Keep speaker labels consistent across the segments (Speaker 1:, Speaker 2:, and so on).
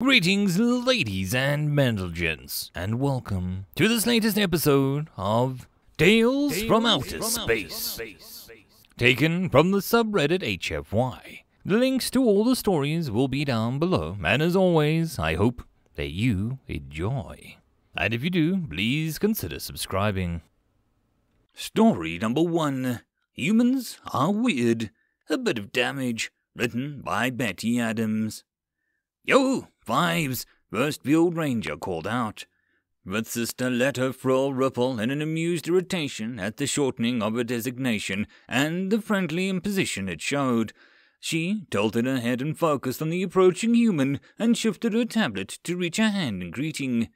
Speaker 1: Greetings, ladies and gents, and welcome to this latest episode of Tales, Tales from, Outer, from Space, Outer Space, taken from the subreddit HFY. The links to all the stories will be down below, and as always, I hope that you enjoy. And if you do, please consider subscribing. Story number one Humans are Weird, a bit of damage, written by Betty Adams. Yo, Fives! First the old ranger called out. But Sister let her Frol Ripple in an amused irritation at the shortening of her designation and the friendly imposition it showed. She tilted her head and focused on the approaching human and shifted her tablet to reach her hand in greeting.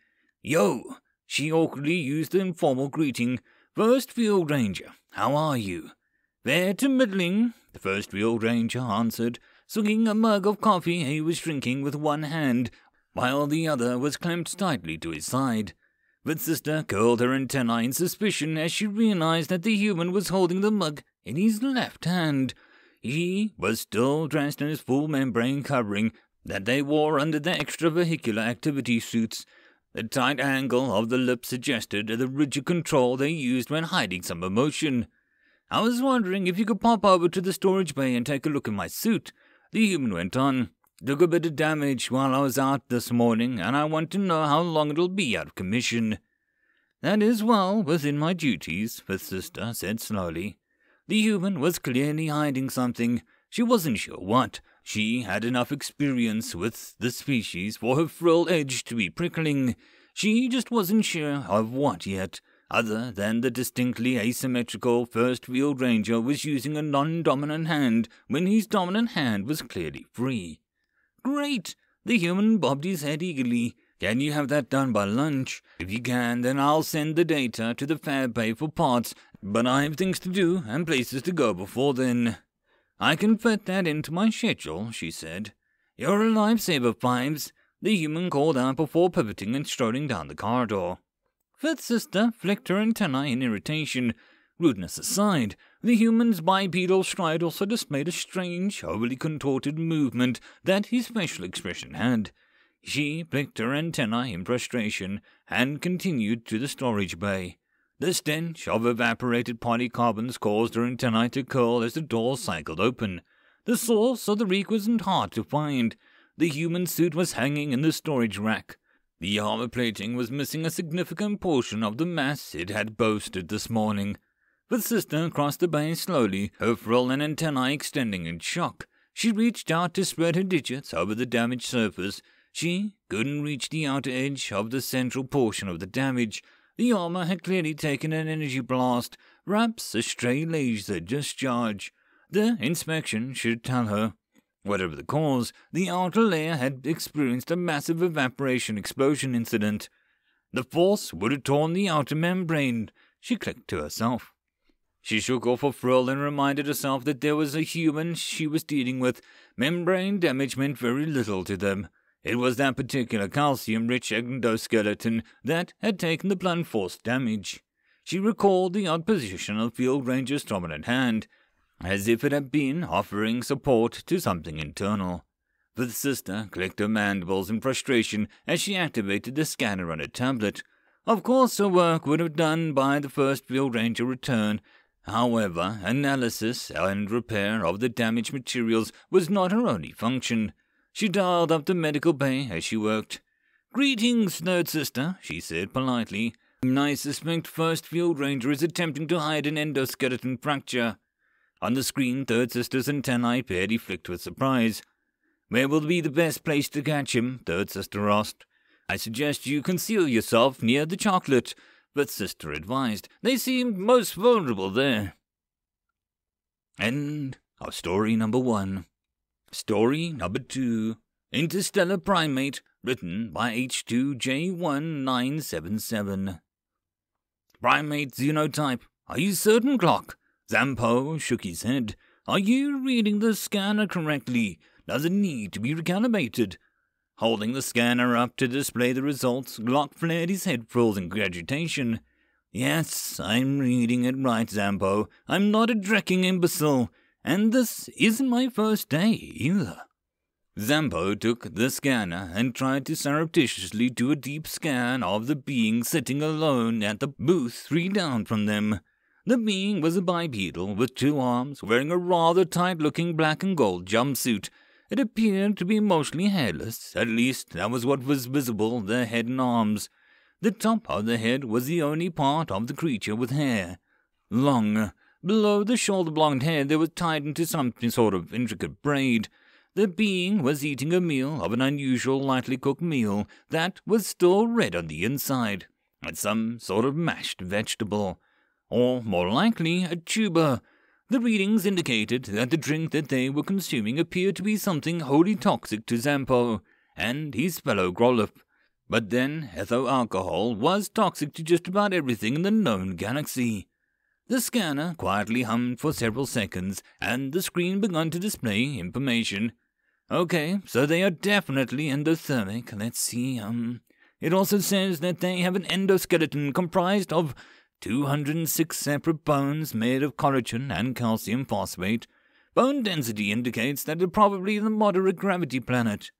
Speaker 1: Yo! She awkwardly used the informal greeting. First Field Ranger, how are you? Fair to middling, the first Field Ranger answered, sucking a mug of coffee he was drinking with one hand, while the other was clamped tightly to his side. But Sister curled her antennae in suspicion as she realized that the human was holding the mug in his left hand. He was still dressed in his full membrane covering that they wore under their extravehicular activity suits. The tight angle of the lip suggested the rigid control they used when hiding some emotion. I was wondering if you could pop over to the storage bay and take a look at my suit, the human went on. Took a bit of damage while I was out this morning, and I want to know how long it'll be out of commission. That is well within my duties, the sister said slowly. The human was clearly hiding something. She wasn't sure what. She had enough experience with the species for her frill edge to be prickling. She just wasn't sure of what yet other than the distinctly asymmetrical first field ranger was using a non-dominant hand when his dominant hand was clearly free. Great! The human bobbed his head eagerly. Can you have that done by lunch? If you can, then I'll send the data to the fair pay for parts, but I have things to do and places to go before then. I can fit that into my schedule, she said. You're a lifesaver, Pipes, the human called out before pivoting and strolling down the corridor. Fifth sister flicked her antennae in irritation. Rudeness aside, the human's bipedal stride also displayed a strange, overly contorted movement that his facial expression had. She flicked her antennae in frustration and continued to the storage bay. The stench of evaporated polycarbons caused her antennae to curl as the door cycled open. The source of the reek wasn't hard to find. The human suit was hanging in the storage rack. The armor plating was missing a significant portion of the mass it had boasted this morning. The sister crossed the bay slowly, her frill and antennae extending in shock. She reached out to spread her digits over the damaged surface. She couldn't reach the outer edge of the central portion of the damage. The armor had clearly taken an energy blast, perhaps a stray laser discharge. The inspection should tell her. Whatever the cause, the outer layer had experienced a massive evaporation explosion incident. The force would have torn the outer membrane, she clicked to herself. She shook off a frill and reminded herself that there was a human she was dealing with. Membrane damage meant very little to them. It was that particular calcium rich endoskeleton that had taken the blunt force damage. She recalled the odd position of Field Ranger's dominant hand, as if it had been offering support to something internal. The sister clicked her mandibles in frustration as she activated the scanner on her tablet. Of course, her work would have done by the first Field Ranger return. However, analysis and repair of the damaged materials was not her only function. She dialed up the medical bay as she worked. Greetings, nerd Sister, she said politely. I suspect First Field Ranger is attempting to hide an endoskeleton fracture. On the screen, Third Sister's antennae fairly flicked with surprise. Where will be the best place to catch him? Third Sister asked. I suggest you conceal yourself near the chocolate, but Sister advised. They seemed most vulnerable there. End of story number one. Story number two Interstellar Primate, written by H2J1977. Primate xenotype. Are you certain, Clock? Zampo shook his head. Are you reading the scanner correctly? Does it need to be recalibrated? Holding the scanner up to display the results, Glock flared his head frozen in agitation. Yes, I'm reading it right, Zampo. I'm not a drecking imbecile. And this isn't my first day either. Zampo took the scanner and tried to surreptitiously do a deep scan of the being sitting alone at the booth three down from them. The being was a bipedal with two arms, wearing a rather tight looking black and gold jumpsuit. It appeared to be mostly hairless, at least that was what was visible the head and arms. The top of the head was the only part of the creature with hair. Long. Below the shoulder blonde hair there was tied into some sort of intricate braid. The being was eating a meal of an unusual lightly cooked meal that was still red on the inside. It's some sort of mashed vegetable or more likely, a tuber. The readings indicated that the drink that they were consuming appeared to be something wholly toxic to Zampo and his fellow Grolop. But then, ethyl alcohol was toxic to just about everything in the known galaxy. The scanner quietly hummed for several seconds, and the screen began to display information. Okay, so they are definitely endothermic. Let's see, um... It also says that they have an endoskeleton comprised of 206 separate bones made of collagen and calcium phosphate, bone density indicates that it's probably the moderate gravity planet.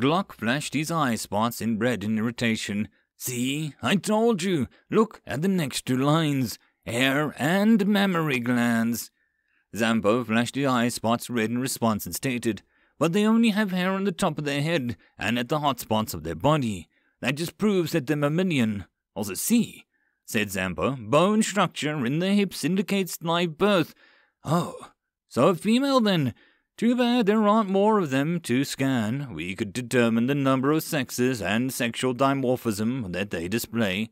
Speaker 1: Glock flashed his eye spots in red in irritation. See, I told you. Look at the next two lines. Hair and mammary glands. Zampo flashed his eye spots red in response and stated, but they only have hair on the top of their head and at the hot spots of their body. That just proves that they're mammalian. Also, see, said Zampa. Bone structure in the hips indicates live birth. Oh, so a female then. Too bad there aren't more of them to scan. We could determine the number of sexes and sexual dimorphism that they display.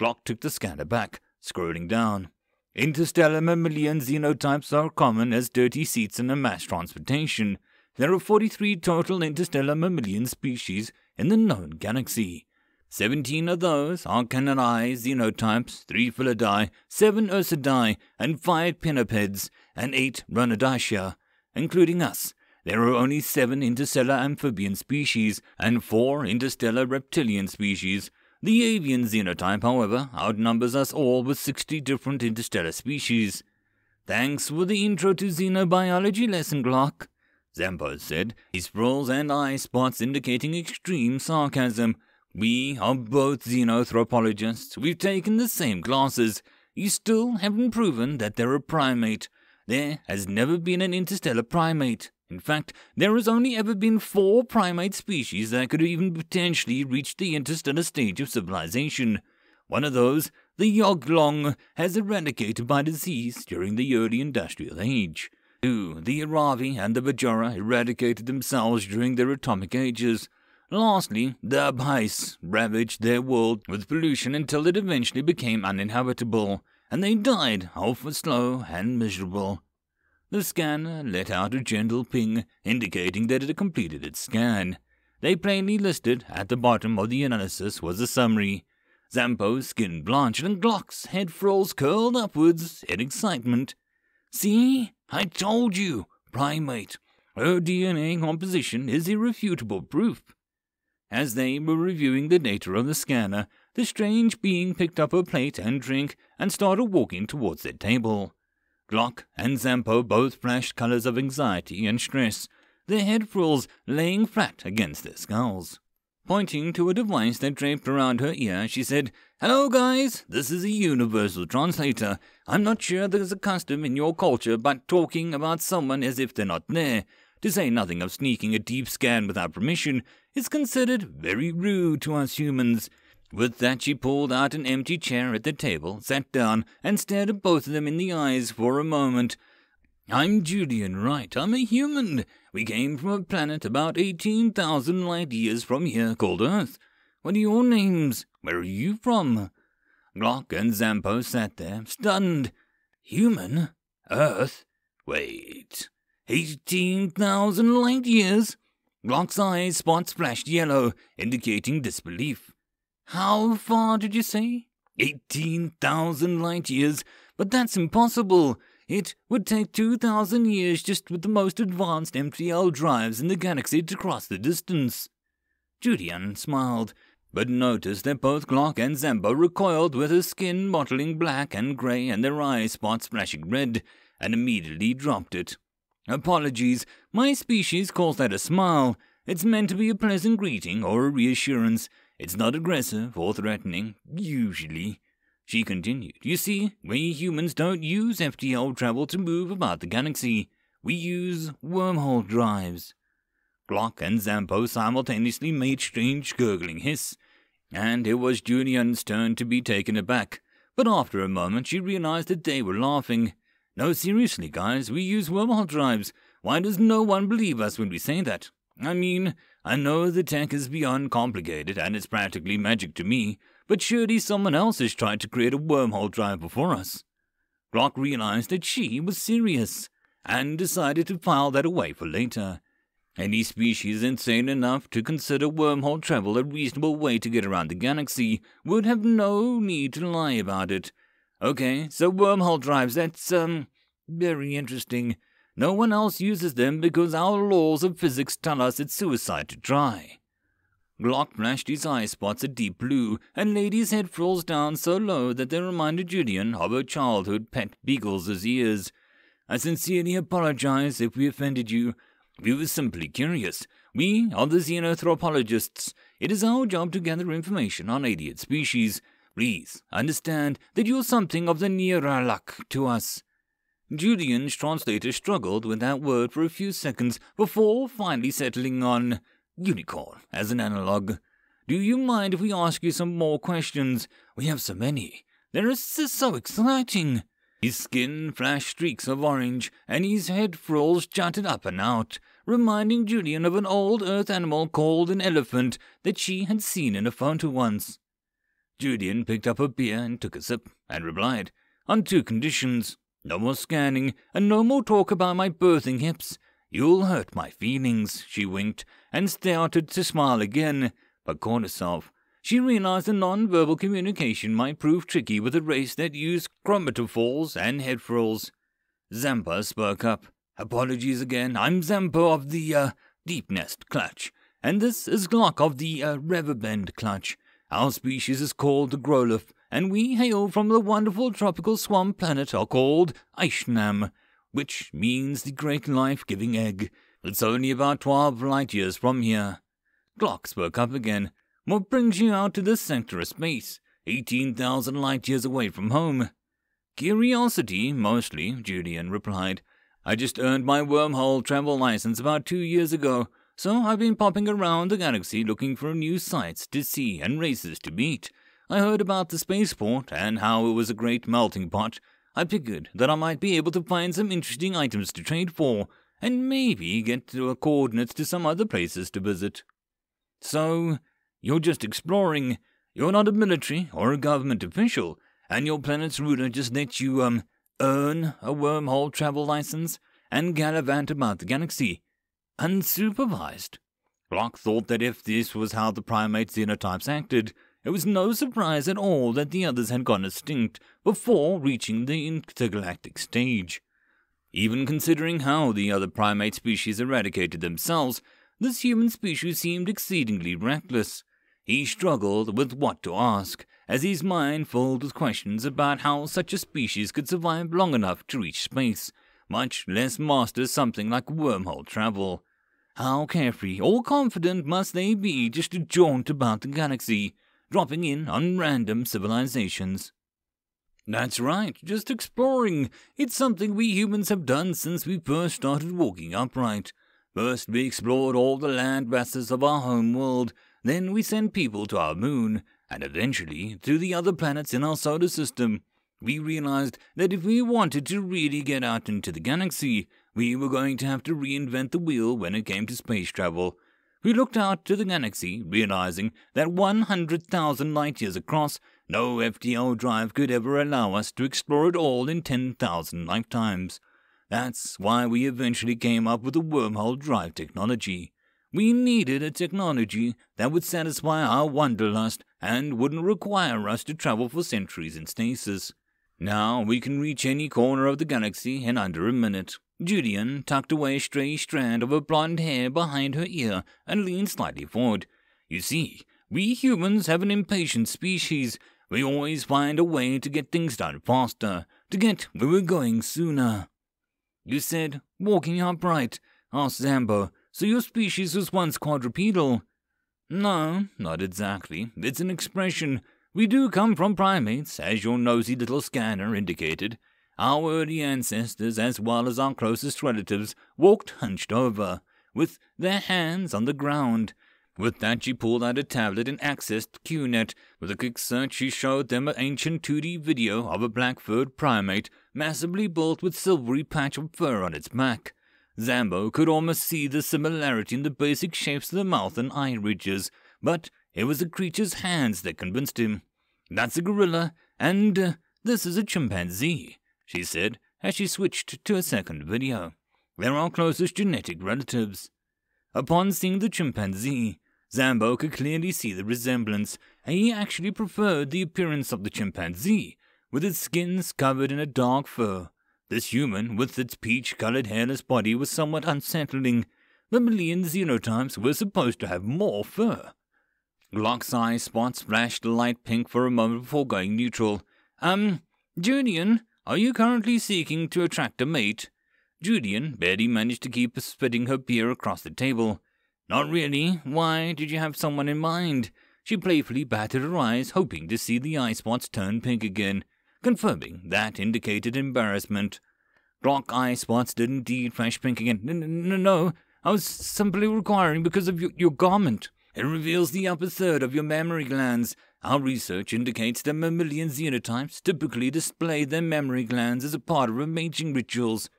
Speaker 1: Glock took the scanner back, scrolling down. Interstellar mammalian xenotypes are common as dirty seats in a mass transportation. There are 43 total interstellar mammalian species in the known galaxy. Seventeen of those are Cananae xenotypes, three Philidae, seven Ursidae, and five Pinnipeds, and eight Runadacia, including us. There are only seven interstellar amphibian species and four interstellar reptilian species. The avian xenotype, however, outnumbers us all with 60 different interstellar species. Thanks for the intro to xenobiology lesson, Glock, Zampo said, his frills and eye spots indicating extreme sarcasm. We are both xenoanthropologists. We've taken the same classes. You still haven't proven that they're a primate. There has never been an interstellar primate. In fact, there has only ever been four primate species that could even potentially reach the interstellar stage of civilization. One of those, the Yoglong, has eradicated by disease during the early industrial age. Two, the Aravi and the Bajora eradicated themselves during their atomic ages. Lastly, the Abhais ravaged their world with pollution until it eventually became uninhabitable, and they died, half slow and miserable. The scanner let out a gentle ping, indicating that it had completed its scan. They plainly listed at the bottom of the analysis was a summary. Zampo's skin blanched and Glock's head frills curled upwards in excitement. See, I told you, primate. Her DNA composition is irrefutable proof. As they were reviewing the data on the scanner, the strange being picked up her plate and drink and started walking towards their table. Glock and Zampo both flashed colors of anxiety and stress, their head frills laying flat against their skulls. Pointing to a device that draped around her ear, she said, Hello, guys! This is a universal translator. I'm not sure there's a custom in your culture, but talking about someone as if they're not there, to say nothing of sneaking a deep scan without permission, is considered very rude to us humans. With that, she pulled out an empty chair at the table, sat down, and stared at both of them in the eyes for a moment. I'm Julian Wright. I'm a human. We came from a planet about 18,000 light years from here called Earth. What are your names? Where are you from? Glock and Zampo sat there, stunned. Human? Earth? Wait. 18,000 light years? Glock's eye spots flashed yellow, indicating disbelief. How far did you say? 18,000 light years, but that's impossible. It would take 2,000 years just with the most advanced MTL drives in the galaxy to cross the distance. Judian smiled, but noticed that both Glock and Zemba recoiled with his skin mottling black and grey and their eye spots flashing red, and immediately dropped it. Apologies, my species calls that a smile. It's meant to be a pleasant greeting or a reassurance. It's not aggressive or threatening, usually. She continued, You see, we humans don't use FTL travel to move about the galaxy. We use wormhole drives. Glock and Zampo simultaneously made strange gurgling hiss, and it was Julian's turn to be taken aback. But after a moment, she realized that they were laughing. No, seriously, guys, we use wormhole drives. Why does no one believe us when we say that? I mean, I know the tech is beyond complicated and it's practically magic to me, but surely someone else has tried to create a wormhole drive before us. Glock realized that she was serious and decided to file that away for later. Any species insane enough to consider wormhole travel a reasonable way to get around the galaxy would have no need to lie about it Okay, so wormhole drives, that's, um, very interesting. No one else uses them because our laws of physics tell us it's suicide to try. Glock flashed his eye spots a deep blue, and Lady's head falls down so low that they reminded Julian of her childhood pet Beagles' ears. I sincerely apologize if we offended you. We were simply curious. We are the xenoanthropologists. It is our job to gather information on alien species. Reese, understand that you're something of the nearer luck to us. Julian's translator struggled with that word for a few seconds before finally settling on unicorn as an analogue. Do you mind if we ask you some more questions? We have so many. They're so exciting. His skin flashed streaks of orange, and his head frills jutted up and out, reminding Julian of an old earth animal called an elephant that she had seen in a photo once. Julian picked up a beer and took a sip, and replied, On two conditions no more scanning, and no more talk about my birthing hips. You'll hurt my feelings, she winked, and started to smile again, but caught herself. She realized the non-verbal communication might prove tricky with a race that used chromatophores and head frills. Zampa spoke up. Apologies again, I'm Zampa of the, uh, Deep Nest Clutch, and this is Glock of the, uh, Reverbend Clutch. Our species is called the Groloth, and we hail from the wonderful tropical swamp planet are called Aishnam, which means the great life-giving egg. It's only about twelve light-years from here. Glock spoke up again. What brings you out to this sector of space, 18,000 light-years away from home? Curiosity, mostly, Julian replied. I just earned my wormhole travel license about two years ago, so I've been popping around the galaxy looking for new sights to see and races to beat. I heard about the spaceport and how it was a great melting pot. I figured that I might be able to find some interesting items to trade for, and maybe get to coordinates to some other places to visit. So, you're just exploring. You're not a military or a government official, and your planet's ruler just lets you, um, earn a wormhole travel license and gallivant about the galaxy unsupervised. Locke thought that if this was how the primate xenotypes acted, it was no surprise at all that the others had gone extinct before reaching the intergalactic stage. Even considering how the other primate species eradicated themselves, this human species seemed exceedingly reckless. He struggled with what to ask, as his mind filled with questions about how such a species could survive long enough to reach space, much less master something like wormhole travel. How carefree or confident must they be just to jaunt about the galaxy, dropping in on random civilizations? That's right, just exploring. It's something we humans have done since we first started walking upright. First, we explored all the land masses of our home world, then, we sent people to our moon, and eventually to the other planets in our solar system. We realized that if we wanted to really get out into the galaxy, we were going to have to reinvent the wheel when it came to space travel. We looked out to the galaxy, realizing that 100,000 light years across, no FTL drive could ever allow us to explore it all in 10,000 lifetimes. That's why we eventually came up with the wormhole drive technology. We needed a technology that would satisfy our wanderlust and wouldn't require us to travel for centuries in stasis. Now we can reach any corner of the galaxy in under a minute. Julian tucked away a stray strand of her blonde hair behind her ear and leaned slightly forward. You see, we humans have an impatient species. We always find a way to get things done faster, to get where we're going sooner. You said, walking upright, asked Zambo, so your species was once quadrupedal. No, not exactly. It's an expression. We do come from primates, as your nosy little scanner indicated our early ancestors, as well as our closest relatives, walked hunched over, with their hands on the ground. With that, she pulled out a tablet and accessed QNet. With a quick search, she showed them an ancient 2D video of a black-furred primate, massively built with silvery patch of fur on its back. Zambo could almost see the similarity in the basic shapes of the mouth and eye ridges, but it was the creature's hands that convinced him. That's a gorilla, and uh, this is a chimpanzee she said as she switched to a second video. They're our closest genetic relatives. Upon seeing the chimpanzee, Zambo could clearly see the resemblance, and he actually preferred the appearance of the chimpanzee, with its skins covered in a dark fur. This human, with its peach-colored hairless body, was somewhat unsettling. The million xenotypes were supposed to have more fur. Glock's eye spots flashed light pink for a moment before going neutral. Um, Julian, are you currently seeking to attract a mate? Julian barely managed to keep spitting her beer across the table. Not really. Why did you have someone in mind? She playfully batted her eyes, hoping to see the eye spots turn pink again, confirming that indicated embarrassment. Glock eye spots did indeed flash pink again. No, no, no. I was simply requiring because of your, your garment. It reveals the upper third of your mammary glands, our research indicates that mammalian xenotypes typically display their memory glands as a part of mating rituals.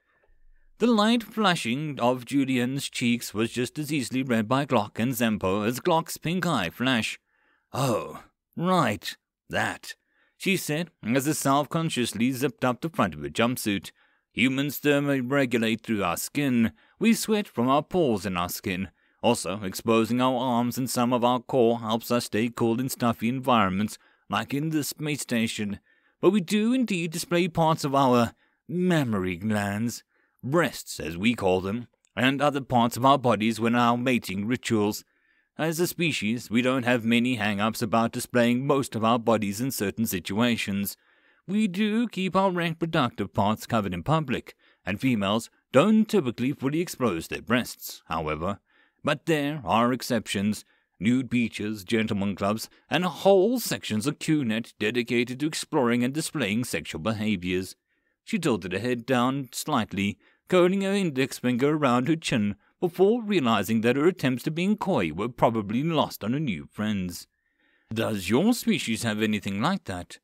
Speaker 1: The light flashing of Julian's cheeks was just as easily read by Glock and Zempo as Glock's pink eye flash. Oh, right, that, she said as the self consciously zipped up the front of her jumpsuit. Humans thermoregulate through our skin. We sweat from our pores and our skin. Also, exposing our arms and some of our core helps us stay cool in stuffy environments, like in the space station. But we do indeed display parts of our mammary glands, breasts as we call them, and other parts of our bodies when our mating rituals. As a species, we don't have many hang ups about displaying most of our bodies in certain situations. We do keep our reproductive parts covered in public, and females don't typically fully expose their breasts, however. But there are exceptions. Nude beaches, gentlemen clubs, and whole sections of QNet dedicated to exploring and displaying sexual behaviors. She tilted her head down slightly, curling her index finger around her chin before realizing that her attempts to being coy were probably lost on her new friends. Does your species have anything like that?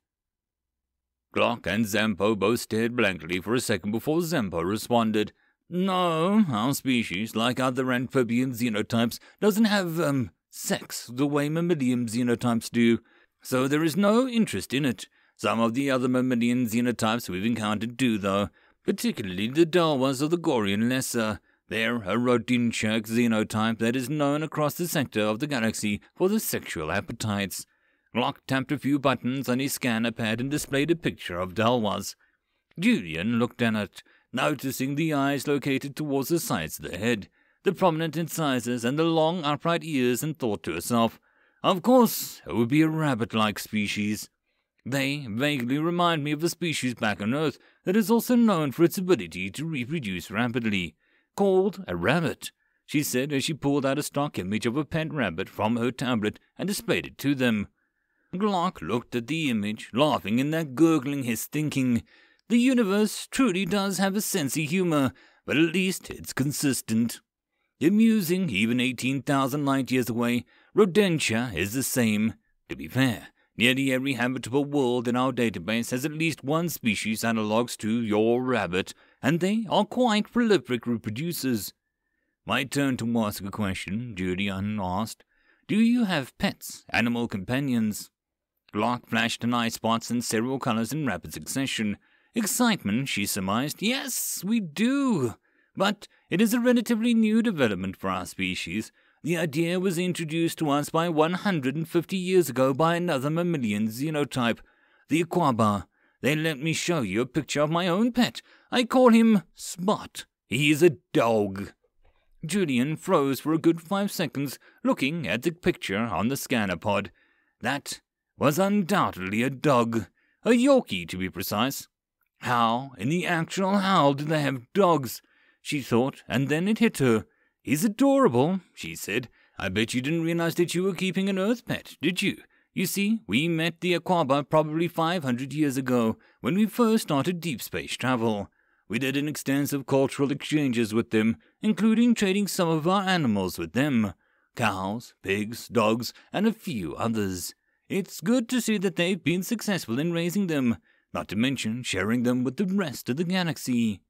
Speaker 1: Glock and Zampo both stared blankly for a second before Zampo responded. No, our species, like other amphibian xenotypes, doesn't have, um, sex the way mammalian xenotypes do, so there is no interest in it. Some of the other mammalian xenotypes we've encountered do, though, particularly the Dalwas of the Gorian Lesser. They're a Rodinchak xenotype that is known across the sector of the galaxy for their sexual appetites. Locke tapped a few buttons on his scanner pad and displayed a picture of Dalwas. Julian looked at it noticing the eyes located towards the sides of the head, the prominent incisors, and the long upright ears, and thought to herself, Of course, it would be a rabbit like species. They vaguely remind me of a species back on Earth that is also known for its ability to reproduce rapidly, called a rabbit, she said as she pulled out a stock image of a pet rabbit from her tablet and displayed it to them. Glock looked at the image, laughing in that gurgling hiss, thinking, the universe truly does have a sense of humor, but at least it's consistent. Amusing even 18,000 light years away, Rodentia is the same. To be fair, nearly every habitable world in our database has at least one species analogues to your rabbit, and they are quite prolific reproducers. My turn to ask a question, Julian asked. Do you have pets, animal companions? Glock flashed an eye spots in several colors in rapid succession. Excitement, she surmised. Yes, we do. But it is a relatively new development for our species. The idea was introduced to us by 150 years ago by another mammalian xenotype, the Aquaba. They let me show you a picture of my own pet. I call him Spot. He is a dog. Julian froze for a good five seconds, looking at the picture on the scanner pod. That was undoubtedly a dog, a Yorkie to be precise. How, in the actual hell, do they have dogs? She thought, and then it hit her. He's adorable, she said. I bet you didn't realize that you were keeping an earth pet, did you? You see, we met the Aquaba probably 500 years ago, when we first started deep space travel. We did an extensive cultural exchanges with them, including trading some of our animals with them. Cows, pigs, dogs, and a few others. It's good to see that they've been successful in raising them not to mention sharing them with the rest of the galaxy.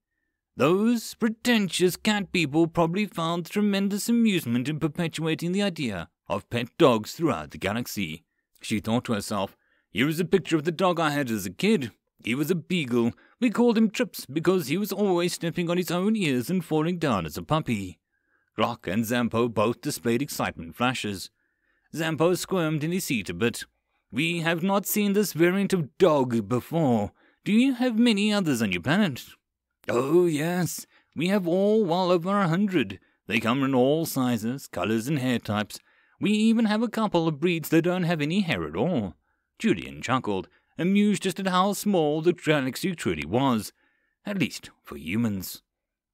Speaker 1: Those pretentious cat people probably found tremendous amusement in perpetuating the idea of pet dogs throughout the galaxy. She thought to herself, Here is a picture of the dog I had as a kid. He was a beagle. We called him Trips because he was always sniffing on his own ears and falling down as a puppy. Glock and Zampo both displayed excitement flashes. Zampo squirmed in his seat a bit, we have not seen this variant of dog before. Do you have many others on your planet? Oh, yes. We have all well over a hundred. They come in all sizes, colors, and hair types. We even have a couple of breeds that don't have any hair at all. Julian chuckled, amused just at how small the galaxy truly was, at least for humans.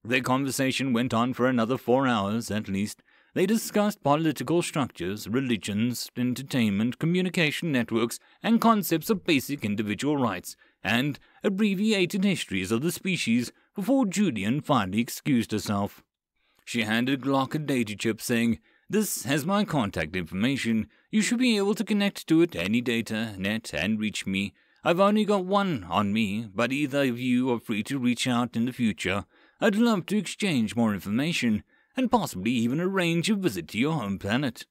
Speaker 1: Their conversation went on for another four hours at least, they discussed political structures, religions, entertainment, communication networks, and concepts of basic individual rights, and abbreviated histories of the species before Julian finally excused herself. She handed Glock a data chip, saying, This has my contact information. You should be able to connect to it any data, net, and reach me. I've only got one on me, but either of you are free to reach out in the future. I'd love to exchange more information and possibly even arrange a visit to your home planet.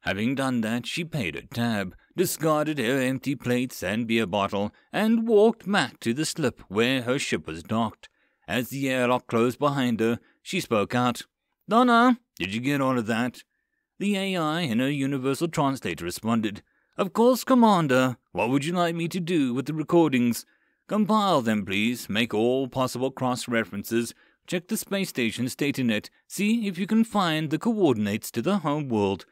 Speaker 1: Having done that, she paid her tab, discarded her empty plates and beer bottle, and walked back to the slip where her ship was docked. As the airlock closed behind her, she spoke out. Donna, did you get all of that? The AI in her universal translator responded. Of course, Commander. What would you like me to do with the recordings? Compile them, please. Make all possible cross references Check the space station's net. see if you can find the coordinates to the home world.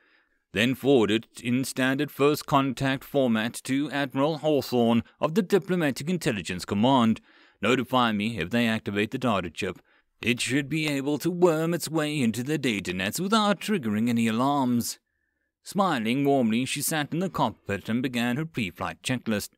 Speaker 1: Then forward it in standard first contact format to Admiral Hawthorne of the Diplomatic Intelligence Command. Notify me if they activate the data chip. It should be able to worm its way into the data nets without triggering any alarms. Smiling warmly, she sat in the cockpit and began her pre-flight checklist.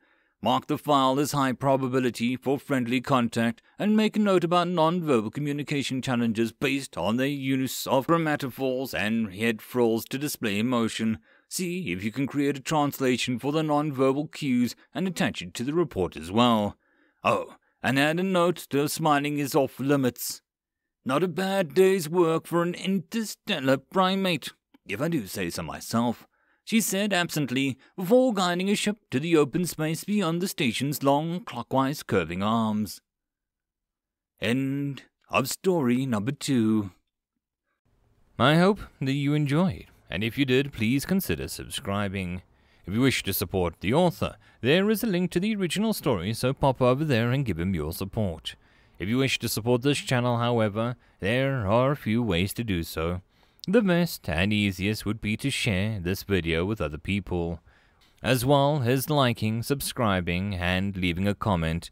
Speaker 1: Mark the file as high probability for friendly contact and make a note about nonverbal communication challenges based on their use of chromatophores and head frills to display emotion. See if you can create a translation for the nonverbal cues and attach it to the report as well. Oh, and add a note that smiling is off limits. Not a bad day's work for an interstellar primate, if I do say so myself she said absently, before guiding a ship to the open space beyond the station's long, clockwise curving arms. End of story number two. I hope that you enjoyed, and if you did, please consider subscribing. If you wish to support the author, there is a link to the original story, so pop over there and give him your support. If you wish to support this channel, however, there are a few ways to do so. The best and easiest would be to share this video with other people, as well as liking, subscribing and leaving a comment.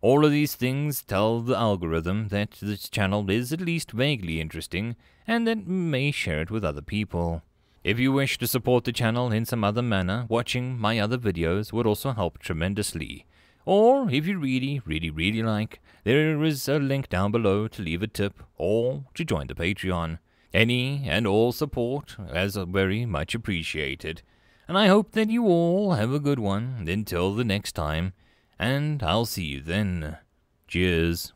Speaker 1: All of these things tell the algorithm that this channel is at least vaguely interesting and that may share it with other people. If you wish to support the channel in some other manner, watching my other videos would also help tremendously. Or if you really, really, really like, there is a link down below to leave a tip or to join the Patreon. Any and all support as very much appreciated, and I hope that you all have a good one until the next time, and I'll see you then. Cheers.